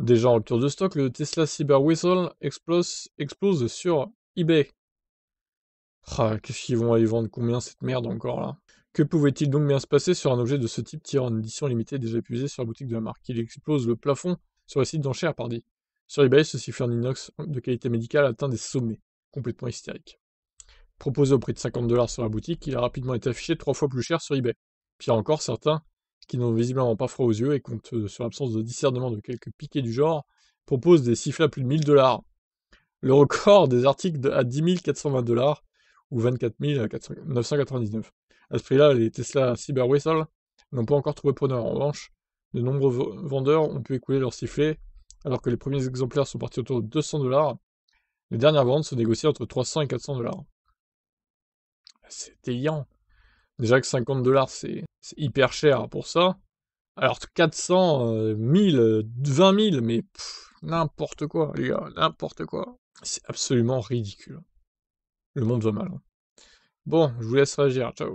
Déjà en rupture de stock, le Tesla Cyberwhistle explose, explose sur eBay. Ah, qu'est-ce qu'ils vont aller vendre combien cette merde encore là Que pouvait-il donc bien se passer sur un objet de ce type tirant en édition limitée déjà épuisée sur la boutique de la marque Il explose le plafond sur le site d'enchères, pardi. Sur eBay, ce fait en inox de qualité médicale atteint des sommets, complètement hystérique. Proposé au prix de 50 dollars sur la boutique, il a rapidement été affiché trois fois plus cher sur eBay. Pire encore, certains qui n'ont visiblement pas froid aux yeux et comptent euh, sur l'absence de discernement de quelques piquets du genre, proposent des sifflets à plus de 1000 dollars. Le record des articles à 10 420 dollars ou 24 999. À ce prix-là, les Tesla Cyber Cyberwhistle n'ont pas encore trouvé preneur. En revanche, de nombreux vendeurs ont pu écouler leurs sifflets alors que les premiers exemplaires sont partis autour de 200 dollars. Les dernières ventes se négocient entre 300 et 400 dollars. C'est délirant. Déjà que 50 dollars, c'est hyper cher pour ça. Alors 400, 1000, 20 000, mais n'importe quoi, les gars, n'importe quoi. C'est absolument ridicule. Le monde va mal. Hein. Bon, je vous laisse réagir. Ciao.